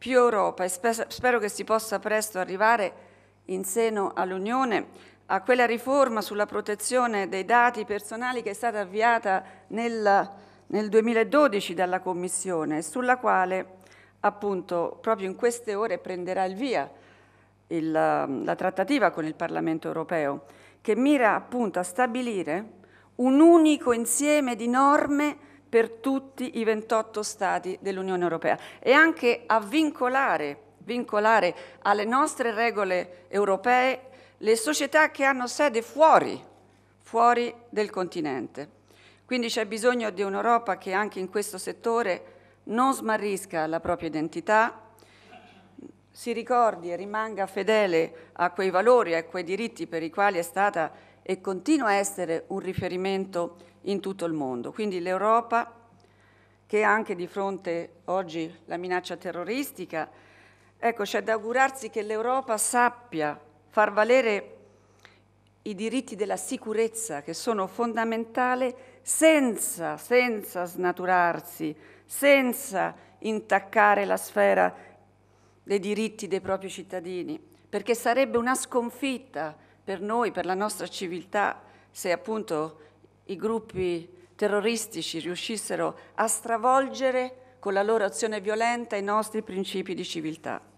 più Europa e spero, che si possa presto arrivare in seno all'Unione a quella riforma sulla protezione dei dati personali che è stata avviata nel, nel 2012 dalla Commissione e sulla quale appunto proprio in queste ore prenderà il via il, la trattativa con il Parlamento europeo che mira appunto a stabilire un unico insieme di norme per tutti i 28 Stati dell'Unione Europea e anche a vincolare, vincolare alle nostre regole europee le società che hanno sede fuori, fuori del continente. Quindi c'è bisogno di un'Europa che anche in questo settore non smarrisca la propria identità, si ricordi e rimanga fedele a quei valori, e a quei diritti per i quali è stata e continua a essere un riferimento in tutto il mondo. Quindi l'Europa, che anche di fronte oggi alla minaccia terroristica, ecco, c'è da augurarsi che l'Europa sappia far valere i diritti della sicurezza che sono fondamentali senza, senza snaturarsi, senza intaccare la sfera dei diritti dei propri cittadini, perché sarebbe una sconfitta per noi, per la nostra civiltà, se appunto i gruppi terroristici riuscissero a stravolgere con la loro azione violenta i nostri principi di civiltà.